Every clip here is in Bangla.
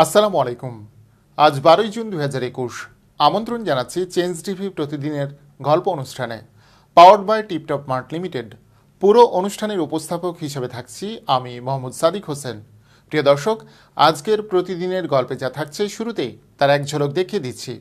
আসসালামু আলাইকুম আজ বারোই জুন দু হাজার একুশ আমন্ত্রণ জানাচ্ছি চেঞ্জ টিভি প্রতিদিনের গল্প অনুষ্ঠানে powered by Tiptop Mart Limited পুরো অনুষ্ঠানের উপস্থাপক হিসেবে থাকছি আমি মোহাম্মদ সাদিক হোসেন প্রিয় দর্শক আজকের প্রতিদিনের গল্পে যা থাকছে শুরুতেই তার এক ঝলক দেখিয়ে দিচ্ছি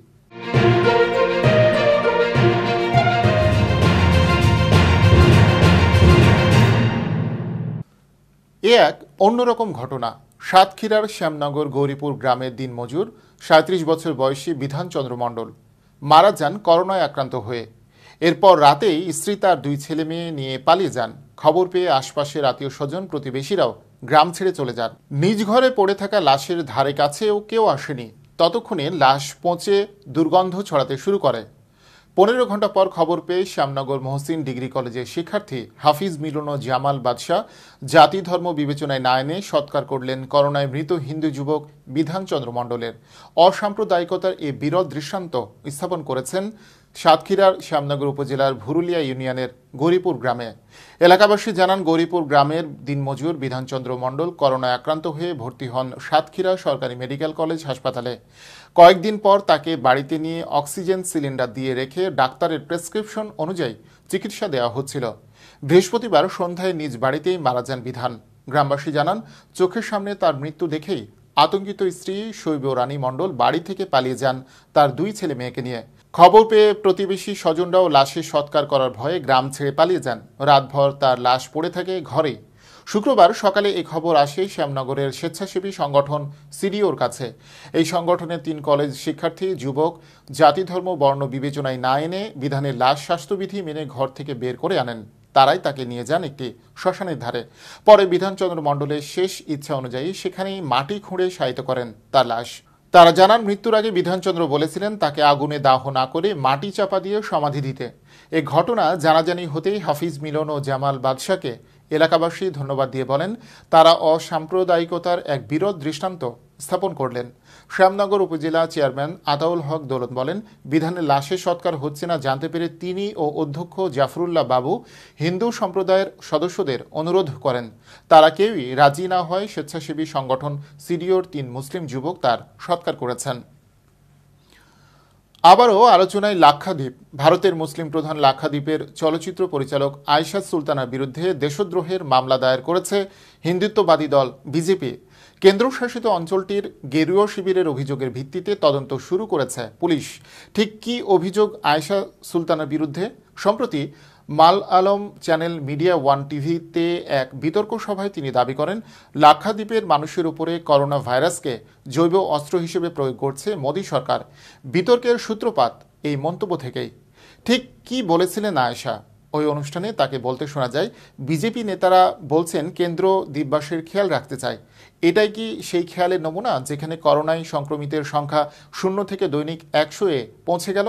এ এক অন্যরকম ঘটনা সাতক্ষীরার শ্যামনগর গৌরীপুর গ্রামের দিনমজুর সাঁত্রিশ বছর বয়সী বিধান চন্দ্রমণ্ডল মারা যান করোনায় আক্রান্ত হয়ে এরপর রাতেই স্ত্রী তার দুই ছেলে মেয়ে নিয়ে পালিয়ে যান খবর পেয়ে আশপাশের আত্মীয় স্বজন প্রতিবেশীরাও গ্রাম ছেড়ে চলে যান নিজ ঘরে পড়ে থাকা লাশের ধারে কাছেও কেউ আসেনি ততক্ষণে লাশ পচে দুর্গন্ধ ছড়াতে শুরু করে পনেরো ঘন্টা পর খবর পেয়ে শ্যামনগর মহসিন ডিগ্রি কলেজের শিক্ষার্থী হাফিজ মিলন ও জামাল বাদশাহ জাতি ধর্ম বিবেচনায় না এনে সৎকার করলেন করোনায় মৃত হিন্দু যুবক বিধানচন্দ্র মণ্ডলের অসাম্প্রদায়িকতার এ বিরল দৃষ্টান্ত স্থাপন করেছেন সাতক্ষীরার শ্যামনগর উপজেলার ভুরুলিয়া ইউনিয়নের গরিপুর গ্রামে এলাকাবাসী জানান গরিপুর গ্রামের দিনমজুর বিধানচন্দ্র মণ্ডল করোনায় আক্রান্ত হয়ে ভর্তি হন সাতক্ষীরা সরকারি মেডিকেল কলেজ হাসপাতালে কয়েকদিন পর তাকে বাড়িতে নিয়ে অক্সিজেন সিলিন্ডার দিয়ে রেখে ডাক্তারের প্রেসক্রিপশন অনুযায়ী চিকিৎসা দেওয়া হচ্ছিল বৃহস্পতিবার সন্ধ্যায় নিজ বাড়িতেই মারা যান বিধান গ্রামবাসী জানান চোখের সামনে তার মৃত্যু দেখেই আতঙ্কিত স্ত্রী শৈব রানী মণ্ডল বাড়ি থেকে পালিয়ে যান তার দুই ছেলে মেয়েকে নিয়ে খবর পেয়ে প্রতিবেশী স্বজনরাও লাশে সৎকার করার ভয়ে গ্রাম ছেড়ে পালিয়ে যান রাতভর তার লাশ পড়ে থাকে ঘরে শুক্রবার সকালে এই খবর আসে শ্যামনগরের স্বেচ্ছাসেবী সংগঠন সিডিওর কাছে এই সংগঠনের তিন কলেজ শিক্ষার্থী যুবক জাতি ধর্ম বর্ণ বিবেচনায় না এনে বিধানের লাশ স্বাস্থ্যবিধি মেনে ঘর থেকে বের করে আনেন তারাই তাকে নিয়ে যান একটি শ্মশানের ধারে পরে বিধানচন্দ্র মণ্ডলের শেষ ইচ্ছা অনুযায়ী সেখানেই মাটি খুঁড়ে শায়িত করেন তার লাশ তারা জানান মৃত্যুর আগে বিধানচন্দ্র বলেছিলেন তাকে আগুনে দাহ না করে মাটি চাপা দিয়ে সমাধি দিতে এ ঘটনা জানাজানি হতেই হাফিজ মিলন ও জামাল বাদশাকে এলাকাবাসী ধন্যবাদ দিয়ে বলেন তারা অসাম্প্রদায়িকতার এক বিরোধ দৃষ্টান্ত স্থাপন করলেন শ্যামনগর উপজেলা চেয়ারম্যান আতাউল হক দোলন বলেন বিধানের লাশে সৎকার হচ্ছে না জানতে পেরে তিনি ও অধ্যক্ষ জাফরুল্লাহ বাবু হিন্দু সম্প্রদায়ের সদস্যদের অনুরোধ করেন তারা কেউই রাজি না হয় স্বেচ্ছাসেবী সংগঠন সিডিওর তিন মুসলিম যুবক তার সৎকার করেছেন আবারও আলোচনায় লাক্ষাদ্বীপ ভারতের মুসলিম প্রধান লাক্ষাদ্বীপের চলচ্চিত্র পরিচালক আয়সাদ সুলতানার বিরুদ্ধে দেশদ্রোহের মামলা দায়ের করেছে হিন্দুত্ববাদী দল বিজেপি কেন্দ্রশাসিত অঞ্চলটির গেরুয় শিবিরের অভিযোগের ভিত্তিতে তদন্ত শুরু করেছে পুলিশ ঠিক কী অভিযোগ আয়সা সুলতানার বিরুদ্ধে সম্প্রতি মাল আলম চ্যানেল মিডিয়া ওয়ান টিভিতে এক বিতর্ক সভায় তিনি দাবি করেন লাক্ষাদ্বীপের মানুষের উপরে করোনা ভাইরাসকে জৈব অস্ত্র হিসেবে প্রয়োগ করছে মোদী সরকার বিতর্কের সূত্রপাত এই মন্তব্য থেকেই ঠিক কি বলেছিলেন আয়েশা ওই অনুষ্ঠানে তাকে বলতে শোনা যায় বিজেপি নেতারা বলছেন কেন্দ্র দ্বীপবাসীর খেয়াল রাখতে চায় এটাই কি সেই খেয়ালের নমুনা যেখানে করোনায় সংক্রমিতের সংখ্যা শূন্য থেকে দৈনিক একশো এ পৌঁছে গেল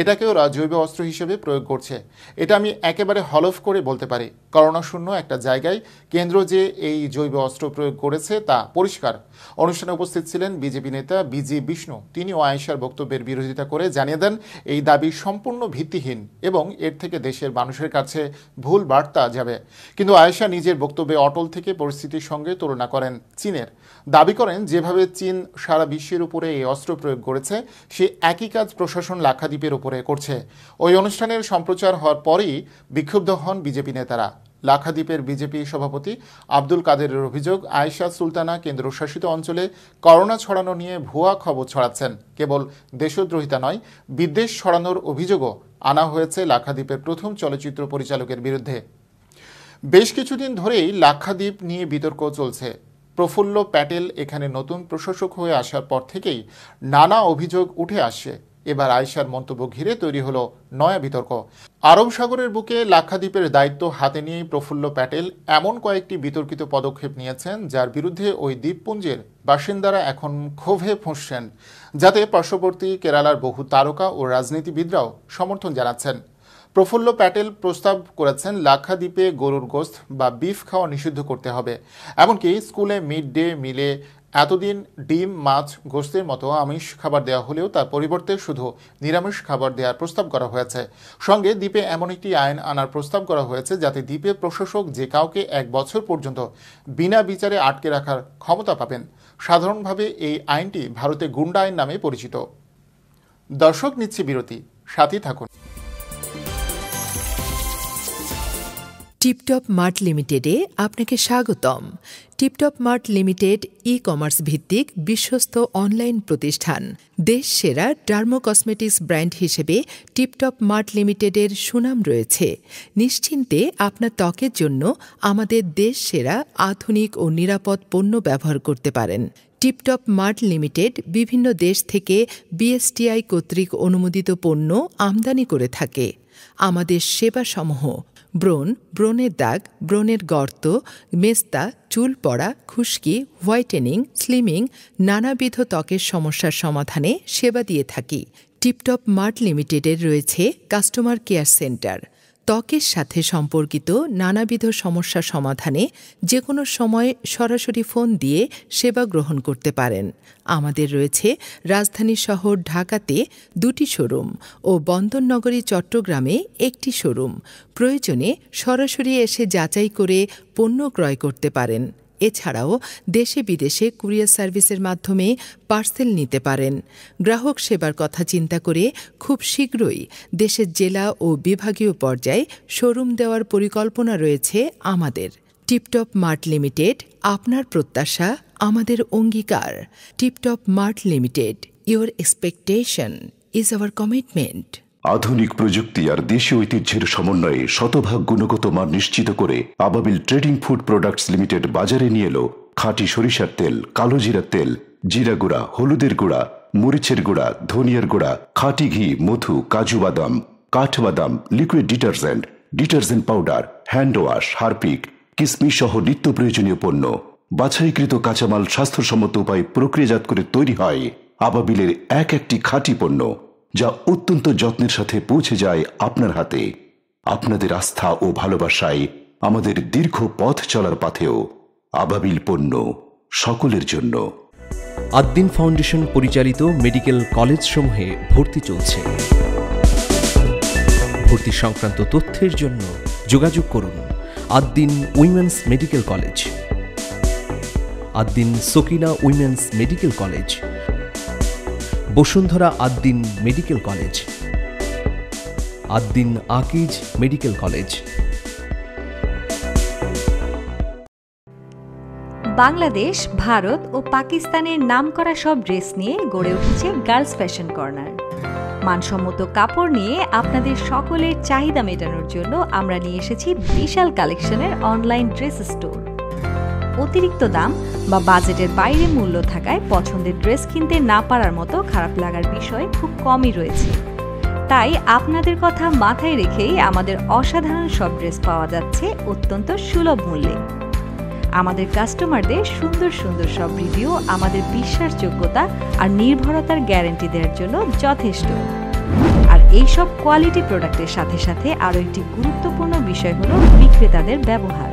এটাকে ওরা জৈব অস্ত্র হিসেবে প্রয়োগ করছে এটা আমি একেবারে হলফ করে বলতে পারি করোনাশূন্য একটা জায়গায় কেন্দ্র যে এই জৈব অস্ত্র প্রয়োগ করেছে তা পরিষ্কার অনুষ্ঠানে উপস্থিত ছিলেন বিজেপি নেতা বিজি বিষ্ণু তিনিও আয়েশার বক্তব্যের বিরোধিতা করে জানিয়ে দেন এই দাবি সম্পূর্ণ ভিত্তিহীন এবং এর থেকে দেশের মানুষের কাছে ভুল বার্তা যাবে কিন্তু আয়েশা নিজের বক্তব্যে অটল থেকে পরিস্থিতির সঙ্গে তুলনা করেন চীনের দাবি করেন যেভাবে চীন সারা বিশ্বের উপরে এই অস্ত্র প্রয়োগ করেছে সে একই কাজ প্রশাসন লাক্ষাদ্বীপের উপরে করছে ওই অনুষ্ঠানের সম্প্রচার হওয়ার পরই বিক্ষুব্ধ হন বিজেপি নেতারা লাখাদ্বীপের বিজেপি সভাপতি আব্দুল কাদেরের অভিযোগ আয়েশা সুলতানা কেন্দ্রশাসিত অঞ্চলে করোনা ছড়ানো নিয়ে ভুয়া খবর ছড়াচ্ছেন কেবল দেশদ্রোহিতা নয় বিদ্বেষ ছড়ানোর অভিযোগও আনা হয়েছে লাখাদ্বীপের প্রথম চলচ্চিত্র পরিচালকের বিরুদ্ধে বেশ কিছুদিন ধরেই লাক্ষাদ্বীপ নিয়ে বিতর্ক চলছে প্রফুল্ল প্যাটেল এখানে নতুন প্রশাসক হয়ে আসার পর থেকেই নানা অভিযোগ উঠে আসছে এবার আয়সার মন্তব্য ঘিরে তৈরি হলো নয়া বিতর্ক আরব সাগরের বুকে লাক্ষাদ্বীপের দায়িত্ব হাতে নিয়েই প্রফুল্ল প্যাটেল এমন কয়েকটি বিতর্কিত পদক্ষেপ নিয়েছেন যার বিরুদ্ধে ওই দ্বীপপুঞ্জের বাসিন্দারা এখন ক্ষোভে ফুঁসছেন যাতে পার্শ্ববর্তী কেরালার বহু তারকা ও রাজনীতিবিদরাও সমর্থন জানাচ্ছেন প্রফুল্ল প্যাটেল প্রস্তাব করেছেন লাক্ষাদ্বীপে গরুর গোস্ত বা বিফ খাওয়া নিষিদ্ধ করতে হবে এমনকি স্কুলে মিড ডে মিলে এতদিন ডিম মাছ গোস্তের মতো আমিষ খাবার দেওয়া হলেও তার পরিবর্তে শুধু নিরামিষ খাবার দেওয়ার প্রস্তাব করা হয়েছে সঙ্গে দ্বীপে এমন একটি আইন আনার প্রস্তাব করা হয়েছে যাতে দ্বীপের প্রশাসক যে কাউকে এক বছর পর্যন্ত বিনা বিচারে আটকে রাখার ক্ষমতা পাবেন সাধারণভাবে এই আইনটি ভারতে গুন্ডা আইন নামে পরিচিত দর্শক নিচ্ছে বিরতি সাথী থাকুন টিপটপ মার্ট লিমিটেডে আপনাকে স্বাগতম Tiptop Mart Limited e commerce ভিত্তিক বিশ্বস্ত অনলাইন প্রতিষ্ঠান দেশ সেরা ডার্মো কসমেটিক্স ব্র্যান্ড হিসেবে টিপটপ মার্ট লিমিটেডের সুনাম রয়েছে নিশ্চিন্তে আপনার ত্বকের জন্য আমাদের দেশ সেরা আধুনিক ও নিরাপদ পণ্য ব্যবহার করতে পারেন টিপটপ মার্ট লিমিটেড বিভিন্ন দেশ থেকে বিএসটিআই কর্তৃক অনুমোদিত পণ্য আমদানি করে থাকে আমাদের সেবাসমূহ ব্রণ ব্রণের দাগ ব্রণের গর্ত মেস্তা চুল পড়া খুশকি হোয়াইটেনিং স্লিমিং নানাবিধ ত্বকের সমস্যার সমাধানে সেবা দিয়ে থাকি টিপটপ মার্ট লিমিটেডের রয়েছে কাস্টমার কেয়ার সেন্টার ত্বকের সাথে সম্পর্কিত নানাবিধ সমস্যা সমাধানে যে কোনো সময় সরাসরি ফোন দিয়ে সেবা গ্রহণ করতে পারেন আমাদের রয়েছে রাজধানী শহর ঢাকাতে দুটি শোরুম ও বন্দরনগরী চট্টগ্রামে একটি শোরুম প্রয়োজনে সরাসরি এসে যাচাই করে পণ্য ক্রয় করতে পারেন এছাড়াও দেশে বিদেশে কুরিয়ার সার্ভিসের মাধ্যমে পার্সেল নিতে পারেন গ্রাহক সেবার কথা চিন্তা করে খুব শীঘ্রই দেশের জেলা ও বিভাগীয় পর্যায়ে শোরুম দেওয়ার পরিকল্পনা রয়েছে আমাদের টিপটপ মার্ট লিমিটেড আপনার প্রত্যাশা আমাদের অঙ্গীকার Tiptop Mart Limited your expectation is our commitment আধুনিক প্রযুক্তি আর দেশীয় ঐতিহ্যের সমন্বয়ে শতভাগ গুণগত মান নিশ্চিত করে আবাবিল ট্রেডিং ফুড প্রোডাক্টস লিমিটেড বাজারে নিয়ে এলো খাঁটি সরিষার তেল কালো জিরার তেল জিরা গুঁড়া হলুদের গুঁড়া মরিচের গুঁড়া ধনিয়ার গুঁড়া খাঁটি ঘি মধু কাজু বাদাম কাঠবাদাম liquid detergent detergent powder hand wash Harpic কিসমিস সহ নিত্য প্রয়োজনীয় পণ্য বাছাইকৃত কাঁচামাল স্বাস্থ্যসম্মত উপায়ে প্রক্রিয়াজাত করে তৈরি হয় আবাবিলের এক একটি খাঁটি পণ্য যা অত্যন্ত যত্নের সাথে পৌঁছে যায় আপনার হাতে আপনাদের আস্থা ও ভালোবাসায় আমাদের দীর্ঘ পথ চলার পাথেও আবাবিল পণ্য সকলের জন্য আদ্দিন ফাউন্ডেশন পরিচালিত মেডিকেল কলেজ সমূহে ভর্তি চলছে ভর্তি সংক্রান্ত তথ্যের জন্য যোগাযোগ করুন Addin women's medical college Addin Sakina women's medical college Bashundhara Addin medical college Addin Akij medical college Bangladesh Bharat ও পাকিস্তানের নাম করা সব ড্রেস নিয়ে গড়ে উঠেছে গার্লস ফ্যাশন কর্নার মানসম্মত কাপড় নিয়ে আপনাদের সকলের চাহিদা মেটানোর জন্য আমরা নিয়ে এসেছি বিশাল কালেকশনের অনলাইন ড্রেস স্টোর অতিরিক্ত দাম বা বাজেটের বাইরে মূল্য থাকায় পছন্দের ড্রেস কিনতে না পারার মতো খারাপ লাগার বিষয় খুব কমই রয়েছে তাই আপনাদের কথা মাথায় রেখেই আমাদের অসাধারণ সব ড্রেস পাওয়া যাচ্ছে অত্যন্ত সুলভ মূল্যে আমাদের কাস্টমারদের সুন্দর সুন্দর সব রিভিউ আমাদের বিশ্বাসযোগ্যতা আর নির্ভরতার গ্যারেন্টি দেওয়ার জন্য যথেষ্ট আর এইসব কোয়ালিটি প্রোডাক্টের সাথে সাথে আরও একটি গুরুত্বপূর্ণ বিষয় হলো বিক্রেতাদের ব্যবহার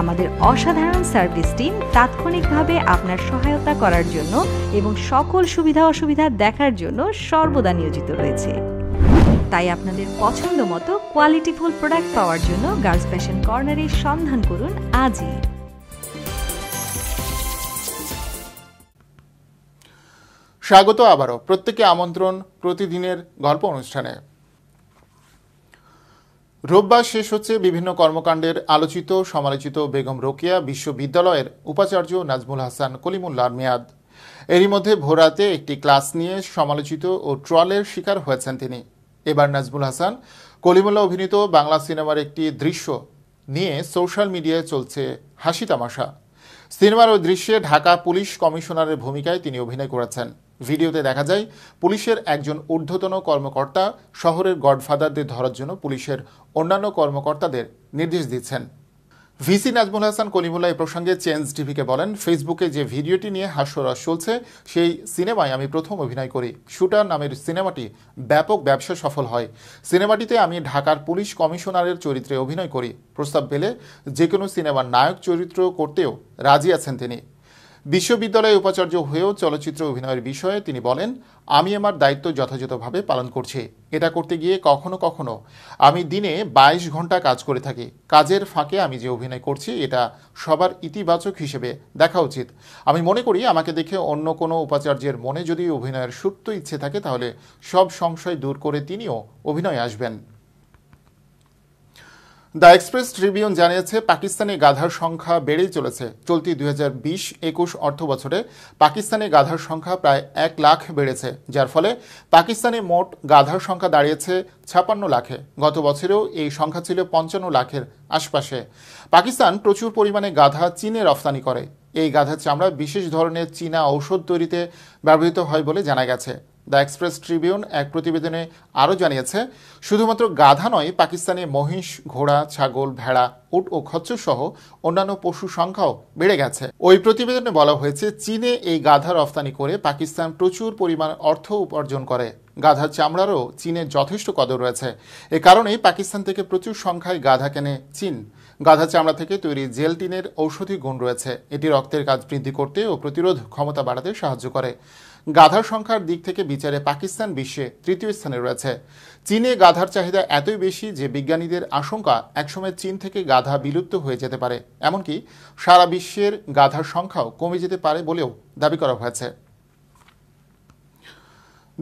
আমাদের অসাধারণ সার্ভিস টিম তাৎক্ষণিকভাবে আপনার সহায়তা করার জন্য এবং সকল সুবিধা অসুবিধা দেখার জন্য সর্বদা নিয়োজিত রয়েছে তাই আপনাদের পছন্দ মতো কোয়ালিটিফুল প্রোডাক্ট পাওয়ার জন্য গার্লস ফ্যাশন কর্নারে সন্ধান করুন আজই স্বাগত আবারও প্রত্যেকে আমন্ত্রণ প্রতিদিনের গল্প অনুষ্ঠানে রোববার শেষ হচ্ছে বিভিন্ন কর্মকাণ্ডের আলোচিত সমালোচিত বেগম রোকিয়া বিশ্ববিদ্যালয়ের উপাচার্য নাজমুল হাসান কলিমুল্লার মেয়াদ এরই মধ্যে ভোরাতে একটি ক্লাস নিয়ে সমালোচিত ও ট্রলের শিকার হয়েছেন তিনি এবার নাজমুল হাসান কলিমুল্লা অভিনীত বাংলা সিনেমার একটি দৃশ্য নিয়ে সোশ্যাল মিডিয়ায় চলছে হাসি তামাশা সিনেমার ওই দৃশ্যে ঢাকা পুলিশ কমিশনারের ভূমিকায় তিনি অভিনয় করেছেন ভিডিওতে দেখা যায় পুলিশের একজন ঊর্ধ্বতন কর্মকর্তা শহরের গডফাদারদের ধরার জন্য পুলিশের অন্যান্য কর্মকর্তাদের নির্দেশ দিচ্ছেন ভিসি নাজমুল হাসান কলিমুল্লা এই প্রসঙ্গে চেঞ্জ টিভিকে বলেন ফেসবুকে যে ভিডিওটি নিয়ে হাস্যরস চলছে সেই সিনেমায় আমি প্রথম অভিনয় করি শুটার নামের সিনেমাটি ব্যাপক ব্যবসা সফল হয় সিনেমাটিতে আমি ঢাকার পুলিশ কমিশনারের চরিত্রে অভিনয় করি প্রস্তাব পেলে যে কোনো সিনেমার নায়ক চরিত্র করতেও রাজি আছেন তিনি বিশ্ববিদ্যালয়ে উপাচার্য হয়েও চলচ্চিত্র অভিনয়ের বিষয়ে তিনি বলেন আমি আমার দায়িত্ব যথাযথভাবে পালন করছি এটা করতে গিয়ে কখনো কখনো আমি দিনে ২২ ঘন্টা কাজ করে থাকি কাজের ফাঁকে আমি যে অভিনয় করছি এটা সবার ইতিবাচক হিসেবে দেখা উচিত আমি মনে করি আমাকে দেখে অন্য কোনো উপাচার্যের মনে যদি অভিনয়ের সুপ্ত ইচ্ছে থাকে তাহলে সব সংশয় দূর করে তিনিও অভিনয় আসবেন দ্য এক্সপ্রেস ট্রিবিউন জানিয়েছে পাকিস্তানে গাধার সংখ্যা বেড়েই চলেছে চলতি দুই হাজার বিশ একুশ অর্থ বছরে পাকিস্তানে গাধার সংখ্যা প্রায় এক লাখ বেড়েছে যার ফলে পাকিস্তানে মোট গাধার সংখ্যা দাঁড়িয়েছে ছাপান্ন লাখে গত বছরেও এই সংখ্যা ছিল পঞ্চান্ন লাখের আশপাশে পাকিস্তান প্রচুর পরিমাণে গাধা চীনে রফতানি করে এই গাধার চামড়া বিশেষ ধরনের চীনা ঔষধ তৈরিতে ব্যবহৃত হয় বলে জানা গেছে দ্য এক্সপ্রেস ট্রিবিউন এক প্রতিবেদনে আরও জানিয়েছে শুধুমাত্র গাধা নয় পাকিস্তানে মহিষ ঘোড়া ছাগল ভেড়া উট ও খচ্চর সহ অন্যান্য পশু সংখ্যাও বেড়ে গেছে ওই প্রতিবেদনে বলা হয়েছে চীনে এই গাধা রফতানি করে পাকিস্তান প্রচুর পরিমাণ অর্থ উপার্জন করে গাধার চামড়ারও চীনে যথেষ্ট কদর রয়েছে এ কারণেই পাকিস্তান থেকে প্রচুর সংখ্যায় গাধা কেনে চীন গাধা চামড়া থেকে তৈরি জেলটিনের ঔষধি গুণ রয়েছে এটি রক্তের কাজ বৃদ্ধি করতে ও প্রতিরোধ ক্ষমতা বাড়াতে সাহায্য করে গাধার সংখ্যার দিক থেকে বিচারে পাকিস্তান বিশ্বে তৃতীয় স্থানে রয়েছে চীনে গাধার চাহিদা এতই বেশি যে বিজ্ঞানীদের আশঙ্কা একসময় চীন থেকে গাধা বিলুপ্ত হয়ে যেতে পারে এমনকি সারা বিশ্বের গাধার সংখ্যাও কমে যেতে পারে বলেও দাবি করা হয়েছে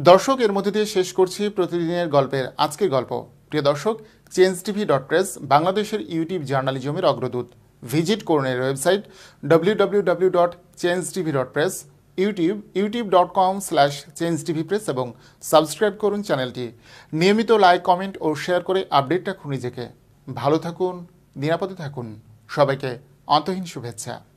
দর্শক এর মধ্যে দিয়ে শেষ করছি প্রতিদিনের গল্পের আজকের গল্প প্রিয় দর্শক চেঞ্জ টিভি ডট প্রেস বাংলাদেশের ইউটিউব জার্নালিজমের অগ্রদূত ভিজিট করুন এর website W W dot Change TV dot press YouTube YouTube dot com slash Change TV press এবং সাবস্ক্রাইব করুন চ্যানেলটি নিয়মিত লাইক কমেন্ট ও শেয়ার করে আপডেট খুঁজে নিজেকে ভালো থাকুন নিরাপদে থাকুন সবাইকে অন্তহীন শুভেচ্ছা